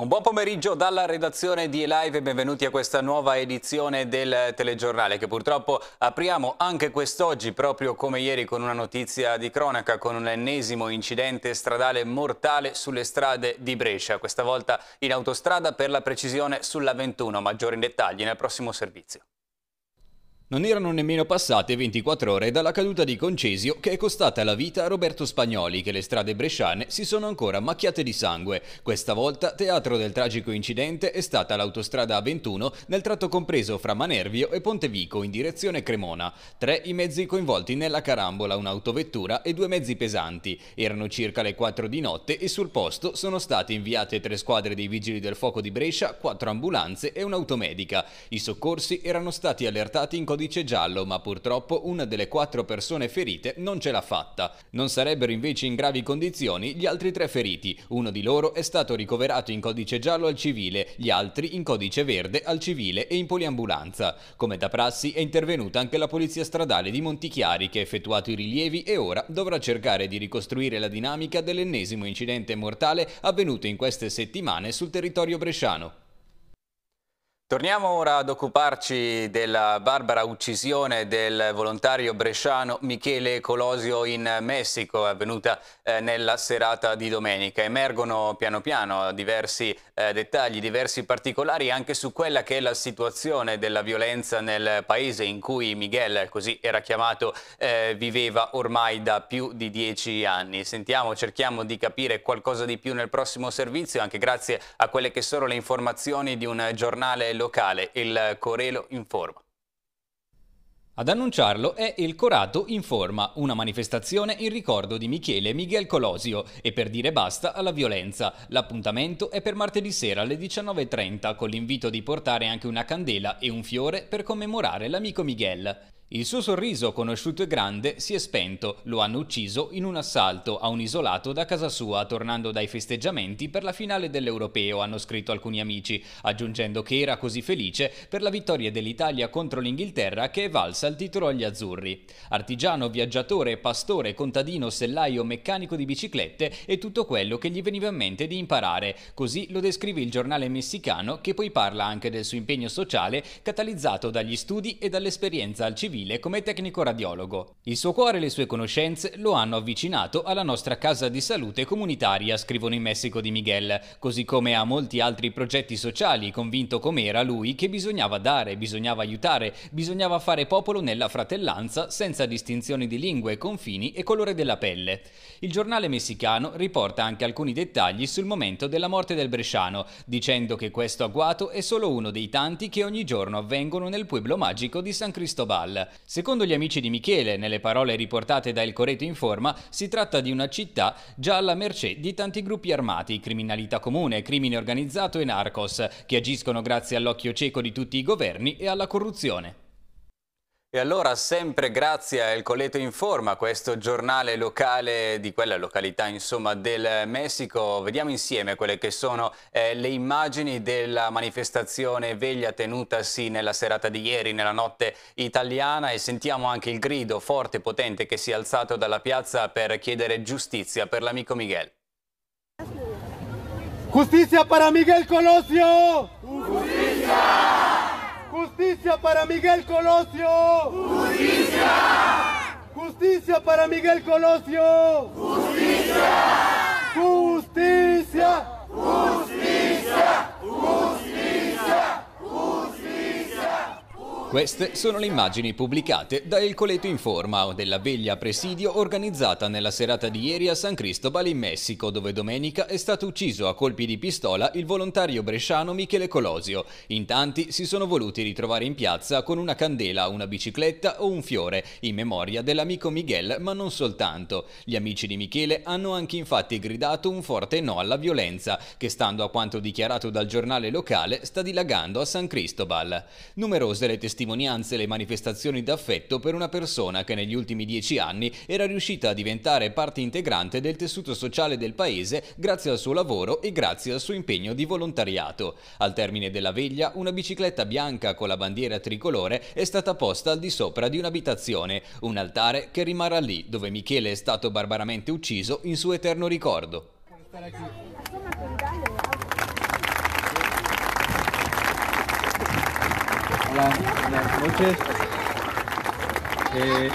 Un buon pomeriggio dalla redazione di Elive e benvenuti a questa nuova edizione del telegiornale che purtroppo apriamo anche quest'oggi proprio come ieri con una notizia di cronaca con un ennesimo incidente stradale mortale sulle strade di Brescia, questa volta in autostrada per la precisione sulla 21, maggiori dettagli nel prossimo servizio. Non erano nemmeno passate 24 ore dalla caduta di Concesio che è costata la vita a Roberto Spagnoli che le strade bresciane si sono ancora macchiate di sangue. Questa volta teatro del tragico incidente è stata l'autostrada A21 nel tratto compreso fra Manervio e Pontevico in direzione Cremona. Tre i mezzi coinvolti nella carambola, un'autovettura e due mezzi pesanti. Erano circa le 4 di notte e sul posto sono state inviate tre squadre dei vigili del fuoco di Brescia, quattro ambulanze e un'automedica. I soccorsi erano stati allertati in condizioni codice giallo, ma purtroppo una delle quattro persone ferite non ce l'ha fatta. Non sarebbero invece in gravi condizioni gli altri tre feriti, uno di loro è stato ricoverato in codice giallo al civile, gli altri in codice verde al civile e in poliambulanza. Come da prassi è intervenuta anche la polizia stradale di Montichiari che ha effettuato i rilievi e ora dovrà cercare di ricostruire la dinamica dell'ennesimo incidente mortale avvenuto in queste settimane sul territorio bresciano. Torniamo ora ad occuparci della barbara uccisione del volontario bresciano Michele Colosio in Messico, avvenuta eh, nella serata di domenica. Emergono piano piano diversi eh, dettagli, diversi particolari anche su quella che è la situazione della violenza nel paese in cui Miguel, così era chiamato, eh, viveva ormai da più di dieci anni. Sentiamo, cerchiamo di capire qualcosa di più nel prossimo servizio, anche grazie a quelle che sono le informazioni di un giornale locale. Il Corelo informa. Ad annunciarlo è il Corato in Forma, una manifestazione in ricordo di Michele Miguel Colosio e per dire basta alla violenza. L'appuntamento è per martedì sera alle 19.30 con l'invito di portare anche una candela e un fiore per commemorare l'amico Miguel. Il suo sorriso, conosciuto e grande, si è spento, lo hanno ucciso in un assalto a un isolato da casa sua, tornando dai festeggiamenti per la finale dell'Europeo, hanno scritto alcuni amici, aggiungendo che era così felice per la vittoria dell'Italia contro l'Inghilterra che è valsa il titolo agli azzurri. Artigiano, viaggiatore, pastore, contadino, sellaio, meccanico di biciclette e tutto quello che gli veniva in mente di imparare, così lo descrive il giornale messicano che poi parla anche del suo impegno sociale catalizzato dagli studi e dall'esperienza al civile civile come tecnico radiologo. Il suo cuore e le sue conoscenze lo hanno avvicinato alla nostra casa di salute comunitaria, scrivono in Messico di Miguel, così come a molti altri progetti sociali, convinto com'era lui che bisognava dare, bisognava aiutare, bisognava fare popolo nella fratellanza senza distinzioni di lingue, confini e colore della pelle. Il giornale messicano riporta anche alcuni dettagli sul momento della morte del Bresciano, dicendo che questo agguato è solo uno dei tanti che ogni giorno avvengono nel pueblo magico di San Cristobal. Secondo gli amici di Michele, nelle parole riportate da El Coreto in forma, si tratta di una città già alla mercé di tanti gruppi armati, criminalità comune, crimine organizzato e narcos, che agiscono grazie all'occhio cieco di tutti i governi e alla corruzione. E allora sempre grazie a El Coleto Informa, questo giornale locale di quella località insomma, del Messico, vediamo insieme quelle che sono eh, le immagini della manifestazione veglia tenutasi nella serata di ieri, nella notte italiana e sentiamo anche il grido forte e potente che si è alzato dalla piazza per chiedere giustizia per l'amico Miguel. Giustizia per Miguel Colosio! Giustizia! Justicia para Miguel Colosio. Justicia. Justicia para Miguel Colosio. Justicia. Justicia. Queste sono le immagini pubblicate da El Coleto Informa della veglia presidio organizzata nella serata di ieri a San Cristobal in Messico, dove domenica è stato ucciso a colpi di pistola il volontario bresciano Michele Colosio. In tanti si sono voluti ritrovare in piazza con una candela, una bicicletta o un fiore, in memoria dell'amico Miguel, ma non soltanto. Gli amici di Michele hanno anche infatti gridato un forte no alla violenza, che stando a quanto dichiarato dal giornale locale sta dilagando a San Cristobal. Numerose le testimonianze testimonianze e le manifestazioni d'affetto per una persona che negli ultimi dieci anni era riuscita a diventare parte integrante del tessuto sociale del paese grazie al suo lavoro e grazie al suo impegno di volontariato. Al termine della veglia, una bicicletta bianca con la bandiera tricolore è stata posta al di sopra di un'abitazione, un altare che rimarrà lì dove Michele è stato barbaramente ucciso in suo eterno ricordo. buenas noches. Eh,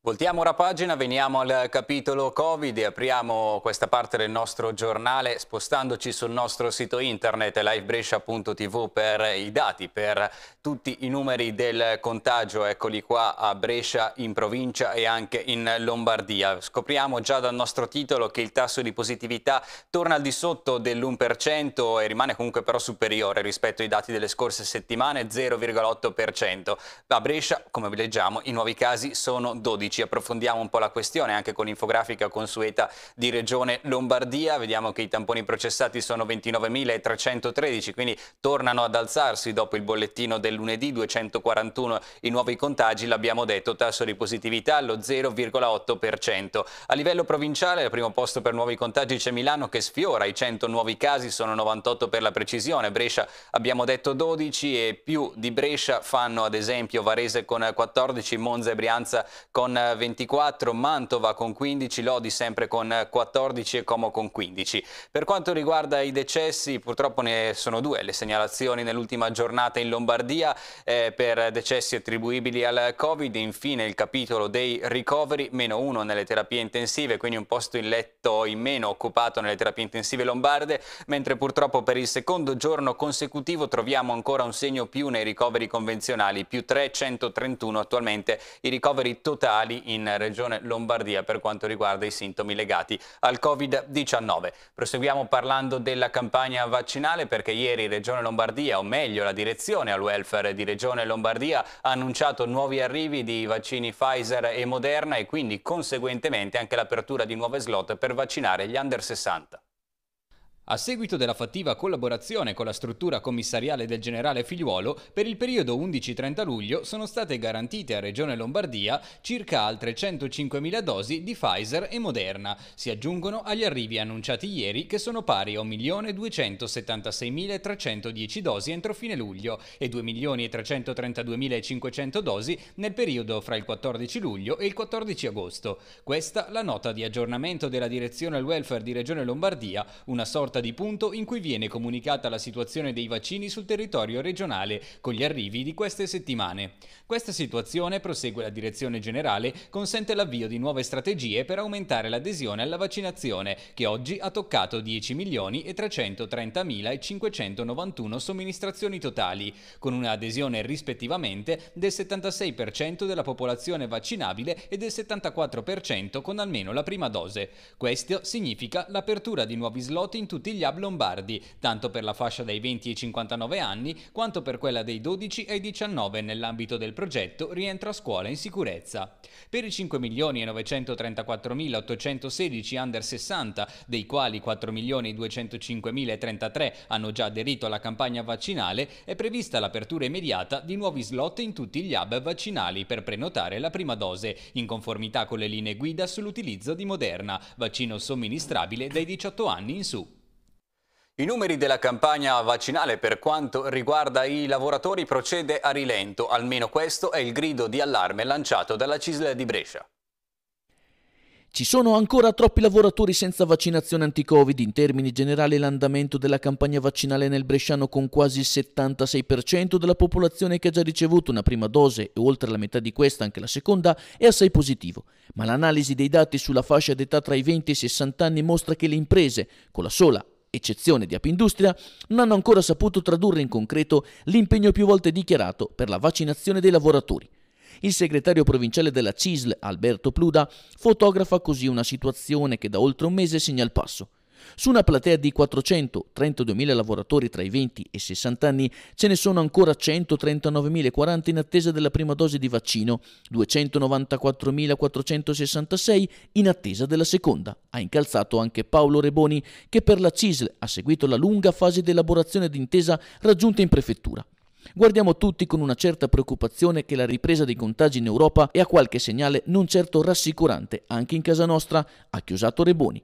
Voltiamo la pagina, veniamo al capitolo Covid e apriamo questa parte del nostro giornale spostandoci sul nostro sito internet livebrescia.tv per i dati, per tutti i numeri del contagio, eccoli qua a Brescia, in provincia e anche in Lombardia. Scopriamo già dal nostro titolo che il tasso di positività torna al di sotto dell'1% e rimane comunque però superiore rispetto ai dati delle scorse settimane, 0,8%. A Brescia, come leggiamo, i nuovi casi sono 12. Medici approfondiamo un po' la questione anche con l'infografica consueta di Regione Lombardia. Vediamo che i tamponi processati sono 29.313, quindi tornano ad alzarsi dopo il bollettino del lunedì, 241 i nuovi contagi, l'abbiamo detto, tasso di positività allo 0,8%. A livello provinciale, al primo posto per nuovi contagi c'è Milano che sfiora i 100 nuovi casi, sono 98 per la precisione, Brescia abbiamo detto 12 e più di Brescia fanno ad esempio Varese con 14, Monza e Brianza con 24, Mantova con 15, Lodi sempre con 14 e Como con 15. Per quanto riguarda i decessi, purtroppo ne sono due le segnalazioni nell'ultima giornata in Lombardia eh, per decessi attribuibili al Covid, infine il capitolo dei ricoveri, meno uno nelle terapie intensive, quindi un posto in letto in meno occupato nelle terapie intensive lombarde, mentre purtroppo per il secondo giorno consecutivo troviamo ancora un segno più nei ricoveri convenzionali, più 331 attualmente i ricoveri totali locali in regione Lombardia per quanto riguarda i sintomi legati al Covid-19. Proseguiamo parlando della campagna vaccinale perché ieri Regione Lombardia, o meglio la direzione al welfare di Regione Lombardia, ha annunciato nuovi arrivi di vaccini Pfizer e Moderna e quindi conseguentemente anche l'apertura di nuove slot per vaccinare gli under 60 a seguito della fattiva collaborazione con la struttura commissariale del generale Figliuolo, per il periodo 11-30 luglio sono state garantite a Regione Lombardia circa altre 105.000 dosi di Pfizer e Moderna. Si aggiungono agli arrivi annunciati ieri che sono pari a 1.276.310 dosi entro fine luglio e 2.332.500 dosi nel periodo fra il 14 luglio e il 14 agosto. Questa la nota di aggiornamento della Direzione al Welfare di Regione Lombardia, una sorta sorta di punto in cui viene comunicata la situazione dei vaccini sul territorio regionale con gli arrivi di queste settimane. Questa situazione, prosegue la direzione generale, consente l'avvio di nuove strategie per aumentare l'adesione alla vaccinazione, che oggi ha toccato 10.330.591 somministrazioni totali, con un'adesione rispettivamente del 76% della popolazione vaccinabile e del 74% con almeno la prima dose. Questo significa l'apertura di nuovi slot in tutti tutti gli hub lombardi, tanto per la fascia dai 20 ai 59 anni quanto per quella dei 12 ai 19 nell'ambito del progetto Rientra a scuola in sicurezza. Per i 5 5.934.816 under 60, dei quali 4 4.205.033 hanno già aderito alla campagna vaccinale, è prevista l'apertura immediata di nuovi slot in tutti gli hub vaccinali per prenotare la prima dose, in conformità con le linee guida sull'utilizzo di Moderna, vaccino somministrabile dai 18 anni in su. I numeri della campagna vaccinale per quanto riguarda i lavoratori procede a rilento, almeno questo è il grido di allarme lanciato dalla CISL di Brescia. Ci sono ancora troppi lavoratori senza vaccinazione anti-Covid. In termini generali l'andamento della campagna vaccinale nel Bresciano con quasi il 76% della popolazione che ha già ricevuto una prima dose e oltre la metà di questa anche la seconda è assai positivo. Ma l'analisi dei dati sulla fascia d'età tra i 20 e i 60 anni mostra che le imprese, con la sola eccezione di Apindustria, non hanno ancora saputo tradurre in concreto l'impegno più volte dichiarato per la vaccinazione dei lavoratori. Il segretario provinciale della CISL, Alberto Pluda, fotografa così una situazione che da oltre un mese segna il passo. Su una platea di 432.000 lavoratori tra i 20 e i 60 anni ce ne sono ancora 139.040 in attesa della prima dose di vaccino, 294.466 in attesa della seconda. Ha incalzato anche Paolo Reboni che per la CISL ha seguito la lunga fase di elaborazione d'intesa raggiunta in prefettura. Guardiamo tutti con una certa preoccupazione che la ripresa dei contagi in Europa è a qualche segnale non certo rassicurante anche in casa nostra, ha chiusato Reboni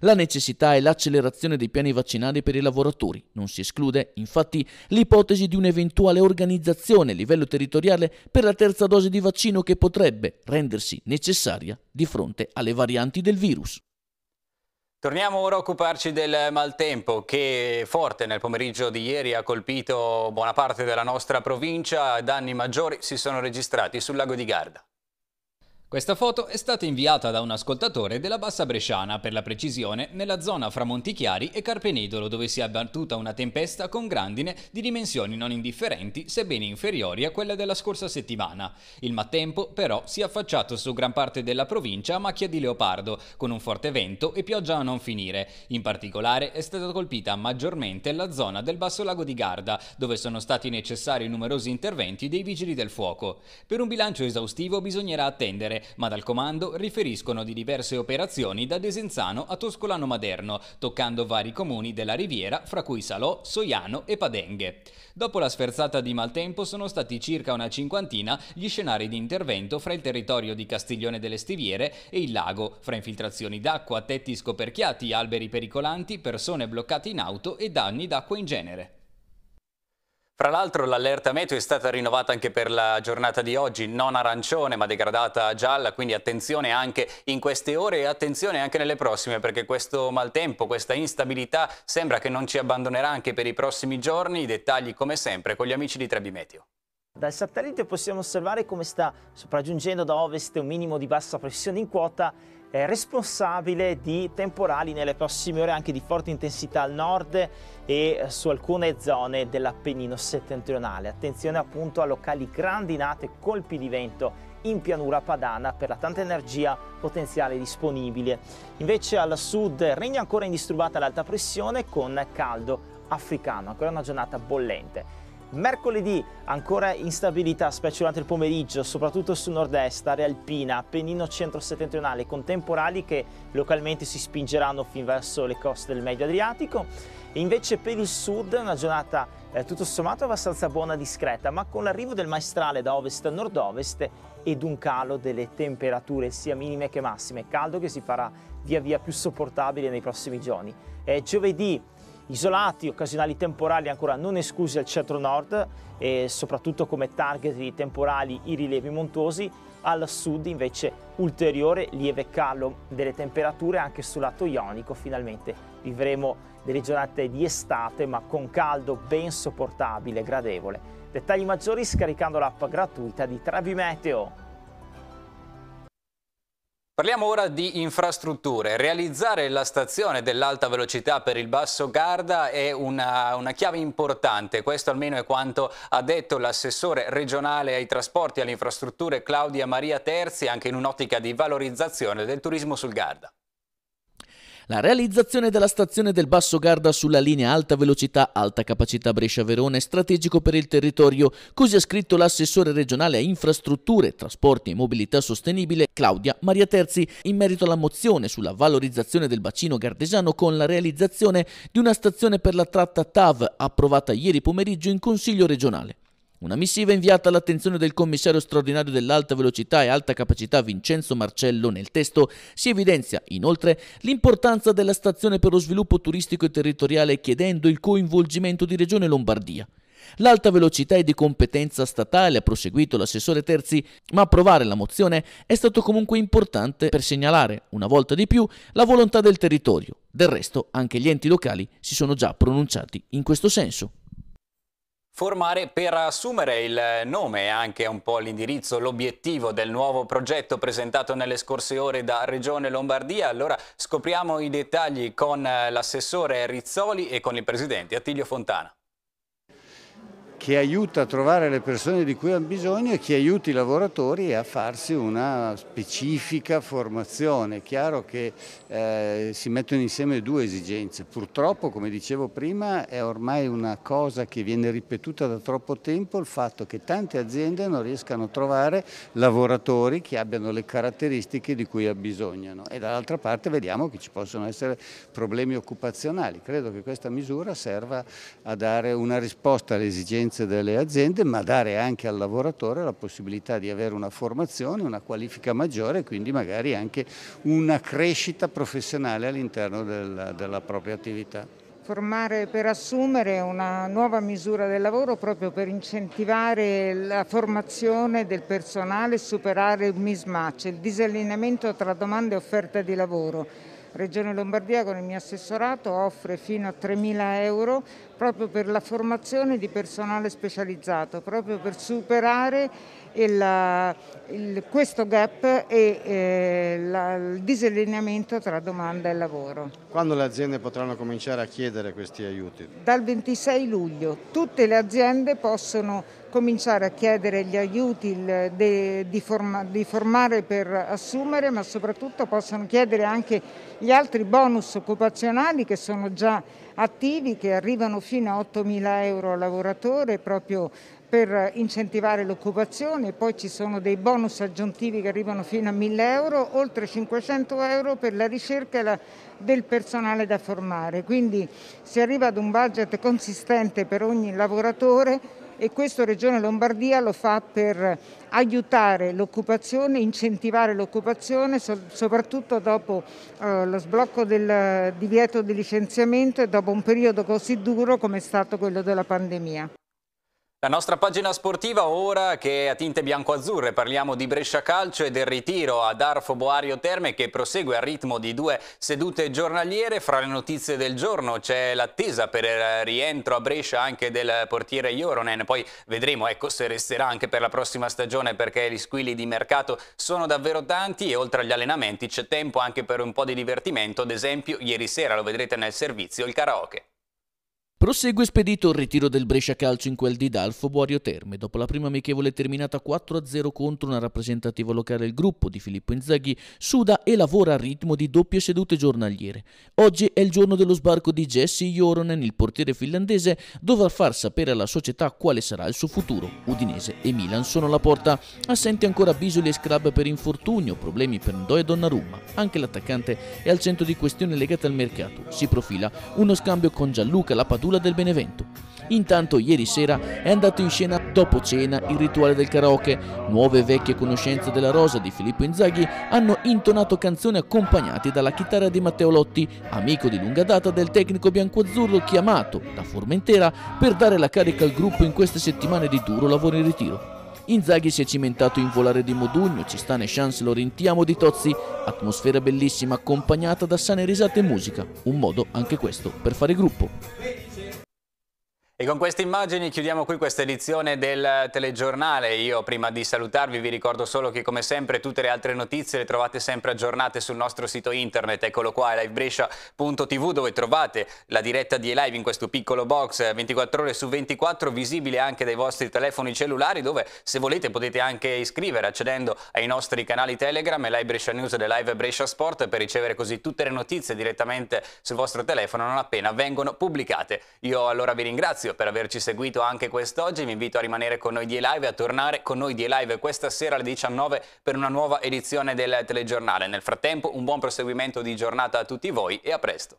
la necessità e l'accelerazione dei piani vaccinali per i lavoratori. Non si esclude, infatti, l'ipotesi di un'eventuale organizzazione a livello territoriale per la terza dose di vaccino che potrebbe rendersi necessaria di fronte alle varianti del virus. Torniamo ora a occuparci del maltempo che forte nel pomeriggio di ieri ha colpito buona parte della nostra provincia. Danni maggiori si sono registrati sul lago di Garda. Questa foto è stata inviata da un ascoltatore della Bassa Bresciana, per la precisione, nella zona fra Montichiari e Carpenedolo, dove si è abbattuta una tempesta con grandine di dimensioni non indifferenti, sebbene inferiori a quelle della scorsa settimana. Il mattempo, però, si è affacciato su gran parte della provincia a macchia di leopardo, con un forte vento e pioggia a non finire. In particolare è stata colpita maggiormente la zona del Basso Lago di Garda, dove sono stati necessari numerosi interventi dei vigili del fuoco. Per un bilancio esaustivo bisognerà attendere ma dal comando riferiscono di diverse operazioni da Desenzano a Toscolano Maderno, toccando vari comuni della riviera, fra cui Salò, Soiano e Padenghe. Dopo la sferzata di maltempo sono stati circa una cinquantina gli scenari di intervento fra il territorio di Castiglione delle Stiviere e il lago, fra infiltrazioni d'acqua, tetti scoperchiati, alberi pericolanti, persone bloccate in auto e danni d'acqua in genere. Fra l'altro l'allerta meteo è stata rinnovata anche per la giornata di oggi, non arancione ma degradata a gialla, quindi attenzione anche in queste ore e attenzione anche nelle prossime perché questo maltempo, questa instabilità sembra che non ci abbandonerà anche per i prossimi giorni, i dettagli come sempre con gli amici di Trebi Meteo. Dal satellite possiamo osservare come sta sopraggiungendo da ovest un minimo di bassa pressione in quota eh, responsabile di temporali nelle prossime ore anche di forte intensità al nord e su alcune zone dell'Appennino settentrionale. Attenzione appunto a locali grandinate, colpi di vento in pianura padana per la tanta energia potenziale disponibile. Invece al sud regna ancora indisturbata l'alta pressione con caldo africano, ancora una giornata bollente. Mercoledì ancora instabilità, specie durante il pomeriggio, soprattutto sul nord-est, area alpina, Appennino centro-settentrionale, con temporali che localmente si spingeranno fin verso le coste del Medio Adriatico. E invece per il sud una giornata eh, tutto sommato abbastanza buona, discreta, ma con l'arrivo del maestrale da ovest a nord-ovest ed un calo delle temperature sia minime che massime, caldo che si farà via via più sopportabile nei prossimi giorni. Eh, giovedì isolati, occasionali temporali ancora non esclusi al centro-nord e soprattutto come target di temporali i rilievi montuosi, al sud invece ulteriore lieve calo delle temperature anche sul lato ionico, finalmente vivremo delle giornate di estate ma con caldo ben sopportabile e gradevole. Dettagli maggiori scaricando l'app gratuita di Trabi Meteo. Parliamo ora di infrastrutture. Realizzare la stazione dell'alta velocità per il Basso Garda è una, una, chiave importante, questo almeno è quanto ha detto l'assessore regionale ai trasporti e alle infrastrutture Claudia Maria Terzi, anche in un'ottica di valorizzazione del turismo sul Garda. La realizzazione della stazione del Basso Garda sulla linea alta velocità alta capacità Brescia-Verona è strategico per il territorio, così ha scritto l'assessore regionale a infrastrutture, trasporti e mobilità sostenibile Claudia Maria Terzi in merito alla mozione sulla valorizzazione del bacino gardesano con la realizzazione di una stazione per la tratta TAV approvata ieri pomeriggio in Consiglio regionale. Una missiva inviata all'attenzione del commissario straordinario dell'alta velocità e alta capacità Vincenzo Marcello nel testo si evidenzia inoltre l'importanza della stazione per lo sviluppo turistico e territoriale chiedendo il coinvolgimento di Regione Lombardia. L'alta velocità è di competenza statale, ha proseguito l'assessore Terzi, ma approvare la mozione è stato comunque importante per segnalare, una volta di più, la volontà del territorio. Del resto, anche gli enti locali si sono già pronunciati in questo senso formare per assumere il nome e anche un po' l'indirizzo, l'obiettivo del nuovo progetto presentato nelle scorse ore da Regione Lombardia. Allora scopriamo i dettagli con eh, l'assessore Rizzoli e con il presidente Attilio Fontana che aiuta a trovare le persone di cui hanno bisogno e che aiuti i lavoratori a farsi una specifica formazione. È chiaro che eh, si mettono insieme due esigenze. Purtroppo, come dicevo prima, è ormai una cosa che viene ripetuta da troppo tempo il fatto che tante aziende non riescano a trovare lavoratori che abbiano le caratteristiche di cui ha bisogno. E dall'altra parte vediamo che ci possono essere problemi occupazionali. Credo che questa misura serva a dare una risposta alle esigenze forze delle aziende, ma dare anche al lavoratore la possibilità di avere una formazione, una qualifica maggiore e quindi magari anche una crescita professionale all'interno della, della propria attività formare per assumere una nuova misura del lavoro proprio per incentivare la formazione del personale e superare il mismatch, il disallineamento tra domanda e offerta di lavoro. Regione Lombardia con il mio assessorato offre fino a 3.000 euro proprio per la formazione di personale specializzato, proprio per superare il, il, questo gap e eh, la, il disallineamento tra domanda e lavoro. Quando le aziende potranno cominciare a chiedere questi aiuti? Dal 26 luglio tutte le aziende possono cominciare a chiedere gli aiuti de, di, forma, di formare per assumere, ma soprattutto possono chiedere anche gli altri bonus occupazionali che sono già attivi che arrivano fino a 8.000 euro al lavoratore proprio per incentivare l'occupazione, poi ci sono dei bonus aggiuntivi che arrivano fino a 1.000 euro, oltre 500 euro per la ricerca del personale da formare. Quindi si arriva ad un budget consistente per ogni lavoratore e questo Regione Lombardia lo fa per aiutare l'occupazione, incentivare l'occupazione so soprattutto dopo eh, lo sblocco del divieto di licenziamento e dopo un periodo così duro come è stato quello della pandemia. La nostra pagina sportiva ora che è a tinte bianco-azzurre, parliamo di Brescia Calcio e del ritiro ad Arfo Boario Terme che prosegue al ritmo di due sedute giornaliere. Fra le notizie del giorno c'è l'attesa per il rientro a Brescia anche del portiere Joronen, poi vedremo ecco, se resterà anche per la prossima stagione perché gli squilli di mercato sono davvero tanti e oltre agli allenamenti c'è tempo anche per un po' di divertimento, ad esempio ieri sera lo vedrete nel servizio il karaoke. Prosegue spedito il ritiro del Brescia Calcio in quel di Dalfo Buario Terme. Dopo la prima amichevole terminata 4-0 contro una rappresentativa locale del gruppo di Filippo Inzaghi, suda e lavora a ritmo di doppie sedute giornaliere. Oggi è il giorno dello sbarco di Jesse Joronen, il portiere finlandese dovrà far sapere alla società quale sarà il suo futuro. Udinese e Milan sono alla porta. Assenti ancora Bisoli e Scrab per infortunio, problemi per Ndoe e Donnarumma. Anche l'attaccante è al centro di questioni legate al mercato. Si profila uno scambio con Gianluca Lapadura Padula del Benevento. Intanto ieri sera è andato in scena dopo cena il rituale del karaoke. Nuove e vecchie conoscenze della Rosa di Filippo Inzaghi hanno intonato canzoni accompagnate dalla chitarra di Matteo Lotti, amico di lunga data del tecnico biancoazzurro chiamato da Formentera per dare la carica al gruppo in queste settimane di duro lavoro in ritiro. Inzaghi si è cimentato in volare di Modugno, ci Cistane Chance lo Lorentiamo di Tozzi, atmosfera bellissima accompagnata da sane risate e musica, un modo anche questo per fare gruppo. E con queste immagini chiudiamo qui questa edizione del telegiornale. Io prima di salutarvi vi ricordo solo che come sempre tutte le altre notizie le trovate sempre aggiornate sul nostro sito internet, eccolo qua, livebrescia.tv dove trovate la diretta di Elive in questo piccolo box 24 ore su 24 visibile anche dai vostri telefoni cellulari dove se volete potete anche iscrivere accedendo ai nostri canali Telegram e Live Brescia News e Live Brescia Sport per ricevere così tutte le notizie direttamente sul vostro telefono non appena vengono pubblicate. Io allora vi ringrazio ringrazio per averci seguito anche quest'oggi, vi invito a rimanere con noi di Live e a tornare con noi di Live questa sera alle 19 per una nuova edizione del telegiornale. Nel frattempo un buon proseguimento di giornata a tutti voi e a presto.